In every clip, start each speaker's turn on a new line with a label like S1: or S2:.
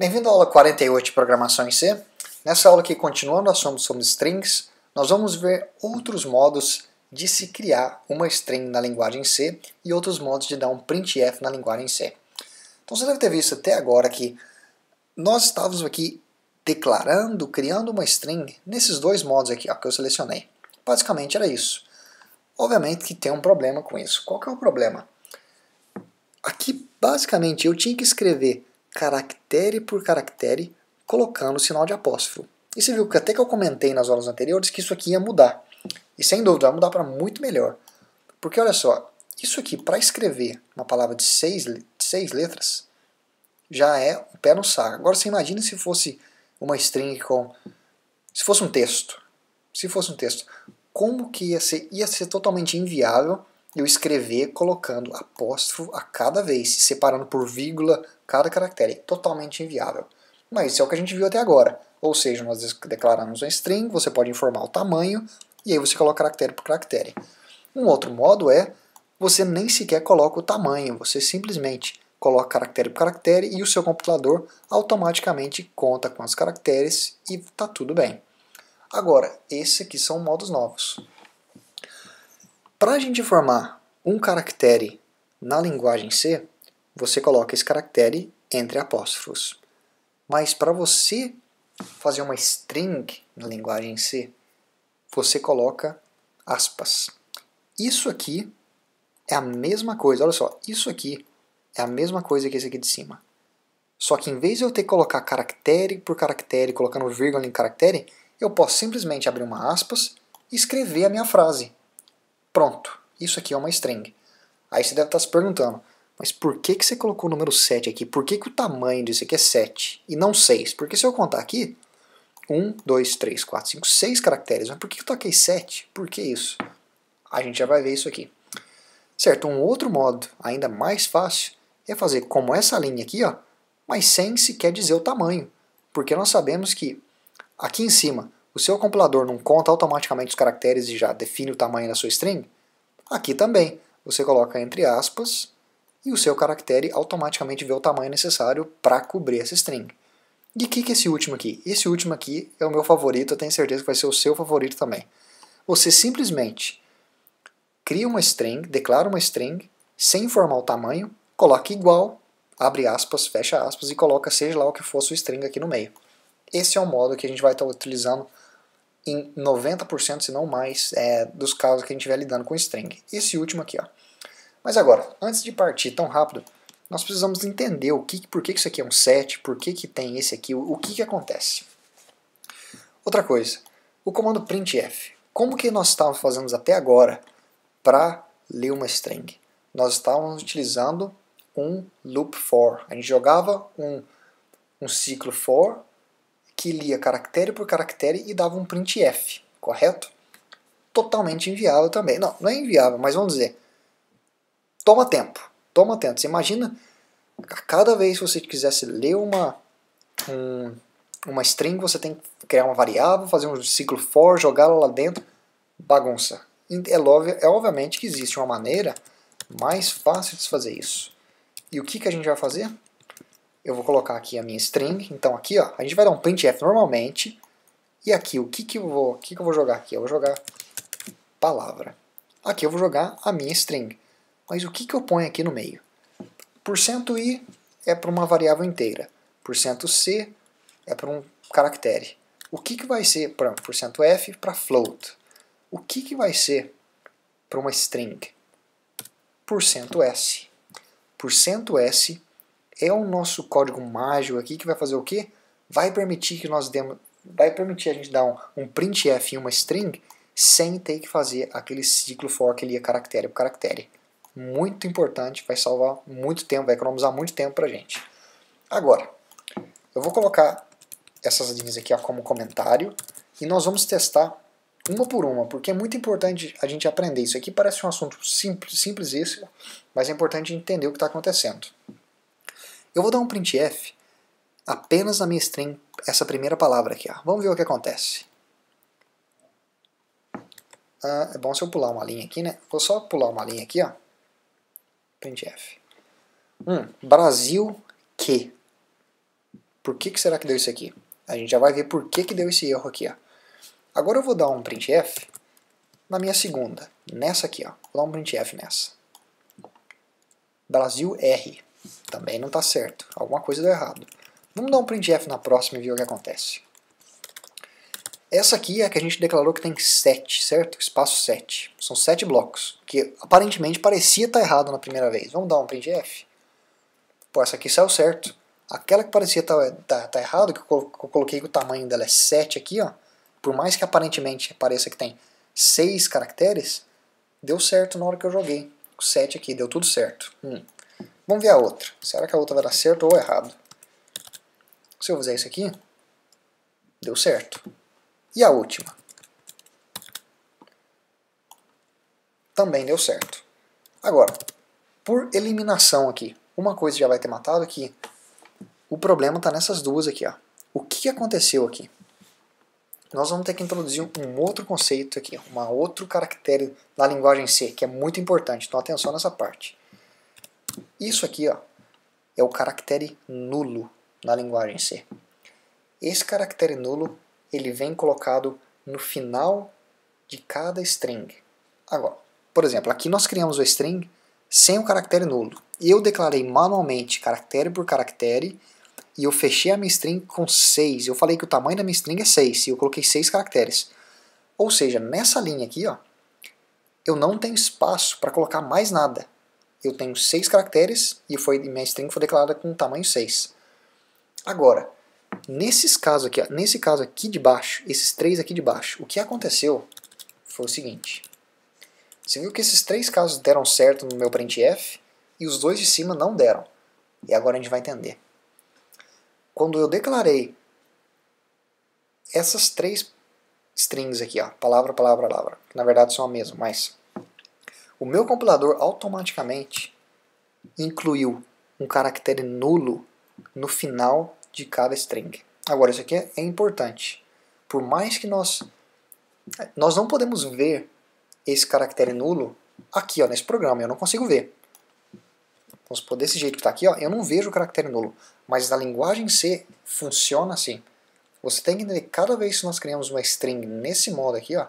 S1: Bem-vindo à aula 48 de Programação em C. Nessa aula que continua nós somos sobre strings, nós vamos ver outros modos de se criar uma string na linguagem C e outros modos de dar um printf na linguagem C. Então você deve ter visto até agora que nós estávamos aqui declarando, criando uma string nesses dois modos aqui ó, que eu selecionei. Basicamente era isso. Obviamente que tem um problema com isso. Qual que é o problema? Aqui, basicamente, eu tinha que escrever caractere por caractere, colocando o sinal de apóstrofo. E você viu que até que eu comentei nas aulas anteriores que isso aqui ia mudar. E sem dúvida, vai mudar para muito melhor. Porque olha só, isso aqui, para escrever uma palavra de seis, de seis letras, já é o pé no saco. Agora você imagina se fosse uma string com. Se fosse um texto. Se fosse um texto. Como que ia ser? Ia ser totalmente inviável eu escrever colocando apóstrofo a cada vez, separando por vírgula, cada caractere, totalmente inviável. Mas isso é o que a gente viu até agora. Ou seja, nós declaramos um string, você pode informar o tamanho, e aí você coloca caractere por caractere. Um outro modo é, você nem sequer coloca o tamanho, você simplesmente coloca caractere por caractere e o seu computador automaticamente conta com os caracteres e está tudo bem. Agora, esses aqui são modos novos. Para a gente informar um caractere na linguagem C, você coloca esse caractere entre apóstrofos. Mas para você fazer uma string na linguagem C, você coloca aspas. Isso aqui é a mesma coisa, olha só, isso aqui é a mesma coisa que esse aqui de cima. Só que em vez de eu ter que colocar caractere por caractere, colocando vírgula em caractere, eu posso simplesmente abrir uma aspas e escrever a minha frase. Pronto, isso aqui é uma string. Aí você deve estar tá se perguntando, mas por que, que você colocou o número 7 aqui? Por que, que o tamanho disso aqui é 7 e não 6? Porque se eu contar aqui, 1, 2, 3, 4, 5, 6 caracteres. Mas por que eu toquei 7? Por que isso? A gente já vai ver isso aqui. Certo, um outro modo, ainda mais fácil, é fazer como essa linha aqui, ó, mas sem sequer dizer o tamanho. Porque nós sabemos que aqui em cima, o seu compilador não conta automaticamente os caracteres e já define o tamanho da sua string. Aqui também, você coloca entre aspas e o seu caractere automaticamente vê o tamanho necessário para cobrir essa string. E o que, que é esse último aqui? Esse último aqui é o meu favorito, eu tenho certeza que vai ser o seu favorito também. Você simplesmente cria uma string, declara uma string, sem informar o tamanho, coloca igual, abre aspas, fecha aspas e coloca seja lá o que for sua string aqui no meio. Esse é o modo que a gente vai estar utilizando em 90%, se não mais, é, dos casos que a gente estiver lidando com string. Esse último aqui, ó. Mas agora, antes de partir tão rápido, nós precisamos entender o que, por que isso aqui é um set, por que, que tem esse aqui, o, o que, que acontece. Outra coisa, o comando printf. Como que nós estávamos fazendo até agora para ler uma string? Nós estávamos utilizando um loop for. A gente jogava um, um ciclo for que lia caractere por caractere e dava um printf, correto? Totalmente inviável também. Não, não é inviável, mas vamos dizer, toma tempo. Toma tempo. Você imagina cada vez que você quisesse ler uma, um, uma string, você tem que criar uma variável, fazer um ciclo for, jogá-la lá dentro, bagunça. É, óbvio, é obviamente que existe uma maneira mais fácil de fazer isso. E o que, que a gente vai fazer? Eu vou colocar aqui a minha string, então aqui ó, a gente vai dar um printf normalmente, e aqui o que, que, eu, vou, que, que eu vou jogar aqui? Eu vou jogar palavra. Aqui eu vou jogar a minha string. Mas o que, que eu ponho aqui no meio? Porcento i é para uma variável inteira. Porcento c é para um caractere. O que, que vai ser para porcento f para float? O que, que vai ser para uma string? Porcento s. Porcento s é o nosso código mágico aqui que vai fazer o quê? Vai permitir que nós demos, vai permitir a gente dar um, um printf em uma string sem ter que fazer aquele ciclo for que lia caractere por caractere muito importante, vai salvar muito tempo, vai economizar muito tempo para a gente. Agora, eu vou colocar essas linhas aqui ó, como comentário e nós vamos testar uma por uma, porque é muito importante a gente aprender. Isso aqui parece um assunto simples, simples isso mas é importante entender o que está acontecendo. Eu vou dar um printf apenas na minha string, essa primeira palavra aqui. Ó. Vamos ver o que acontece. Ah, é bom se eu pular uma linha aqui, né? Vou só pular uma linha aqui, ó. Print F. Hum, Brasil que. Por que, que será que deu isso aqui? A gente já vai ver por que, que deu esse erro aqui. Ó. Agora eu vou dar um print F na minha segunda. Nessa aqui, ó. Vou dar um print F nessa. Brasil R. Também não está certo. Alguma coisa deu errado. Vamos dar um print F na próxima e ver o que acontece. Essa aqui é a que a gente declarou que tem 7, certo? Espaço 7. São 7 blocos, que aparentemente parecia estar tá errado na primeira vez. Vamos dar um printf? Pô, essa aqui saiu certo. Aquela que parecia estar tá, tá, tá errado, que eu coloquei que o tamanho dela é 7 aqui, ó. Por mais que aparentemente pareça que tem 6 caracteres, deu certo na hora que eu joguei. O 7 aqui, deu tudo certo. Hum. Vamos ver a outra. Será que a outra vai dar certo ou errado? Se eu fizer isso aqui, deu certo. E a última. Também deu certo. Agora, por eliminação aqui, uma coisa já vai ter matado aqui. O problema está nessas duas aqui. Ó. O que aconteceu aqui? Nós vamos ter que introduzir um outro conceito aqui, um outro caractere na linguagem C, que é muito importante. Então, atenção nessa parte. Isso aqui ó, é o caractere nulo na linguagem C. Esse caractere nulo ele vem colocado no final de cada string. Agora, por exemplo, aqui nós criamos o string sem o caractere nulo. Eu declarei manualmente caractere por caractere e eu fechei a minha string com 6. Eu falei que o tamanho da minha string é 6 e eu coloquei 6 caracteres. Ou seja, nessa linha aqui, ó, eu não tenho espaço para colocar mais nada. Eu tenho 6 caracteres e foi, minha string foi declarada com tamanho 6. Agora, Nesses casos aqui, nesse caso aqui de baixo, esses três aqui de baixo, o que aconteceu foi o seguinte. Você viu que esses três casos deram certo no meu printf e os dois de cima não deram. E agora a gente vai entender. Quando eu declarei essas três strings aqui, ó, palavra, palavra, palavra, que na verdade são a mesma, mas o meu compilador automaticamente incluiu um caractere nulo no final de cada string. Agora, isso aqui é, é, importante. Por mais que nós... Nós não podemos ver esse caractere nulo aqui, ó, nesse programa. Eu não consigo ver. Vamos supor, desse jeito que está aqui, ó, eu não vejo o caractere nulo. Mas na linguagem C, funciona assim. Você tem que entender que cada vez que nós criamos uma string nesse modo aqui, ó,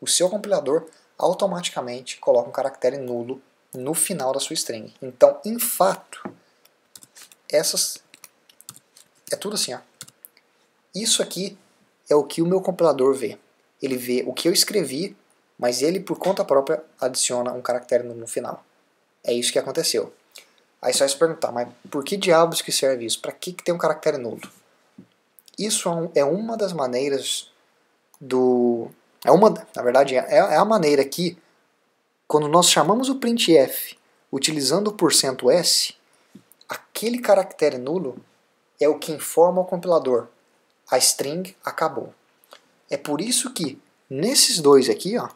S1: o seu compilador automaticamente coloca um caractere nulo no final da sua string. Então, em fato, essas é tudo assim, ó. Isso aqui é o que o meu compilador vê. Ele vê o que eu escrevi, mas ele, por conta própria, adiciona um caractere no final. É isso que aconteceu. Aí você vai se perguntar, mas por que diabos que serve isso? Para que, que tem um caractere nulo? Isso é, é uma das maneiras do... É uma, na verdade, é, é, é a maneira que, quando nós chamamos o printf utilizando o %s, aquele caractere nulo é o que informa ao compilador. A string acabou. É por isso que nesses dois aqui ó,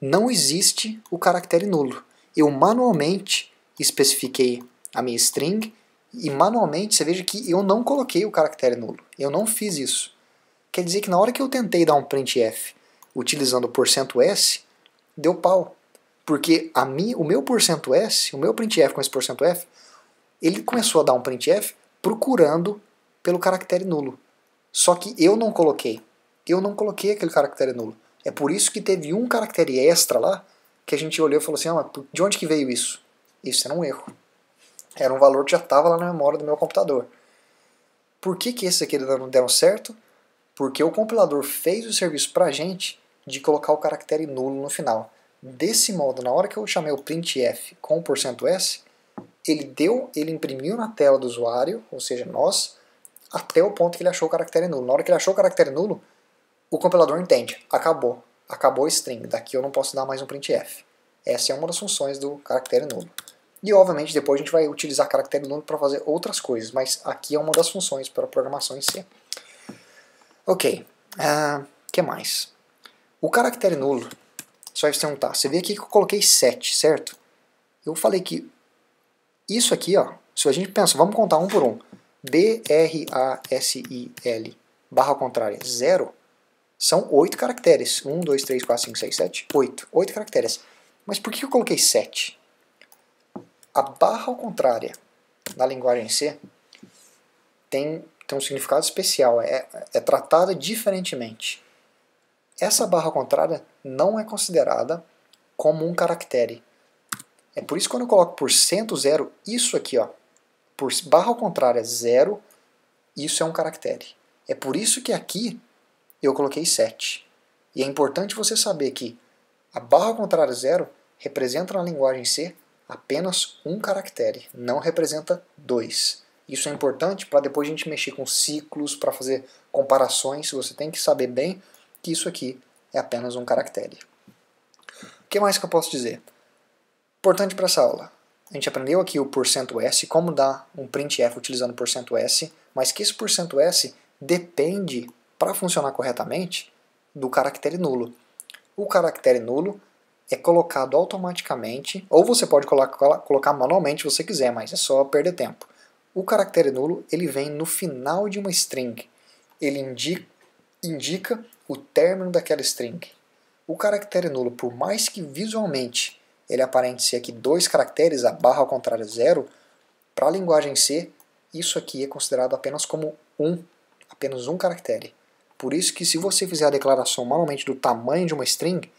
S1: não existe o caractere nulo. Eu manualmente especifiquei a minha string e manualmente você veja que eu não coloquei o caractere nulo. Eu não fiz isso. Quer dizer que na hora que eu tentei dar um printf utilizando o %s, deu pau. Porque a mi, o meu %s, o meu printf com esse %f, ele começou a dar um printf procurando pelo caractere nulo. Só que eu não coloquei. Eu não coloquei aquele caractere nulo. É por isso que teve um caractere extra lá que a gente olhou e falou assim: ah, de onde que veio isso? Isso era um erro. Era um valor que já estava lá na memória do meu computador. Por que, que esses aqui não deram certo? Porque o compilador fez o serviço para a gente de colocar o caractere nulo no final. Desse modo, na hora que eu chamei o printf com o %s, ele deu, ele imprimiu na tela do usuário, ou seja, nós, até o ponto que ele achou o caractere nulo. Na hora que ele achou o caractere nulo, o compilador entende, acabou, acabou o string, daqui eu não posso dar mais um printf. Essa é uma das funções do caractere nulo. E obviamente depois a gente vai utilizar caractere nulo para fazer outras coisas, mas aqui é uma das funções para a programação em si. Ok, o uh, ah, que mais? O caractere nulo, você vai se perguntar, você vê aqui que eu coloquei 7, certo? Eu falei que isso aqui, ó, se a gente pensa, vamos contar um por um. D-R-A-S-I-L barra contrária, zero, são oito caracteres. Um, dois, três, quatro, cinco, seis, sete, oito. Oito caracteres. Mas por que eu coloquei sete? A barra ao na linguagem C tem, tem um significado especial, é, é tratada diferentemente. Essa barra contrária não é considerada como um caractere. É por isso que quando eu coloco por cento zero, isso aqui, ó, por barra ao contrário é zero, isso é um caractere. É por isso que aqui eu coloquei 7. E é importante você saber que a barra ao contrário zero representa na linguagem C apenas um caractere, não representa dois. Isso é importante para depois a gente mexer com ciclos, para fazer comparações. Você tem que saber bem que isso aqui é apenas um caractere. O que mais que eu posso dizer? Importante para essa aula. A gente aprendeu aqui o %s, como dar um printf utilizando o %s, mas que esse %s depende, para funcionar corretamente, do caractere nulo. O caractere nulo é colocado automaticamente, ou você pode colocar, manualmente se você quiser, mas é só perder tempo. O caractere nulo ele vem no final de uma string. Ele indica, indica o término daquela string. O caractere nulo, por mais que visualmente ele aparente ser aqui dois caracteres, a barra ao contrário zero, para a linguagem C, isso aqui é considerado apenas como um, apenas um caractere. Por isso que se você fizer a declaração manualmente do tamanho de uma string,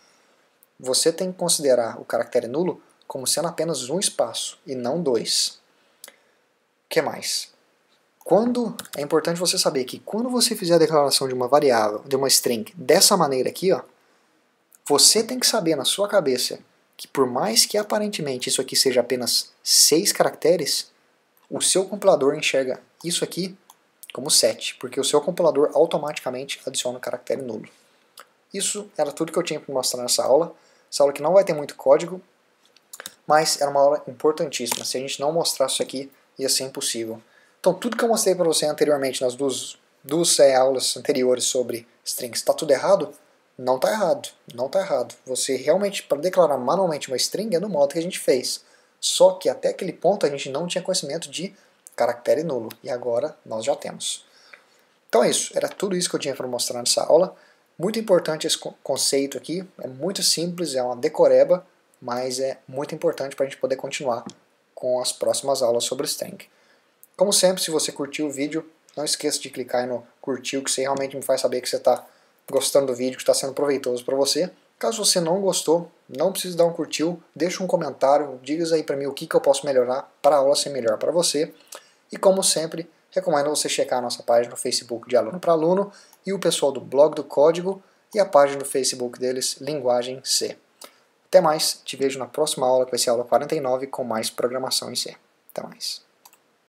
S1: você tem que considerar o caractere nulo como sendo apenas um espaço e não dois. O que mais? Quando é importante você saber que quando você fizer a declaração de uma variável, de uma string dessa maneira aqui, ó, você tem que saber na sua cabeça que por mais que aparentemente isso aqui seja apenas 6 caracteres, o seu compilador enxerga isso aqui como 7, porque o seu compilador automaticamente adiciona um caractere nulo. Isso era tudo que eu tinha para mostrar nessa aula. Essa aula que não vai ter muito código, mas era uma aula importantíssima. Se a gente não mostrasse isso aqui, ia ser impossível. Então, tudo que eu mostrei para você anteriormente nas duas, duas é, aulas anteriores sobre strings está tudo errado, não tá errado, não tá errado. Você realmente, para declarar manualmente uma string, é no modo que a gente fez. Só que até aquele ponto a gente não tinha conhecimento de caractere nulo, e agora nós já temos. Então é isso, era tudo isso que eu tinha para mostrar nessa aula. Muito importante esse conceito aqui, é muito simples, é uma decoreba, mas é muito importante para a gente poder continuar com as próximas aulas sobre string. Como sempre, se você curtiu o vídeo, não esqueça de clicar no curtiu, que isso realmente me faz saber que você está gostando do vídeo, que está sendo proveitoso para você. Caso você não gostou, não precisa dar um curtiu, deixa um comentário, diga aí para mim o que, que eu posso melhorar para a aula ser melhor para você. E como sempre, recomendo você checar a nossa página no Facebook de Aluno para Aluno e o pessoal do Blog do Código e a página do Facebook deles, Linguagem C. Até mais, te vejo na próxima aula, que vai ser a aula 49, com mais programação em C. Até mais.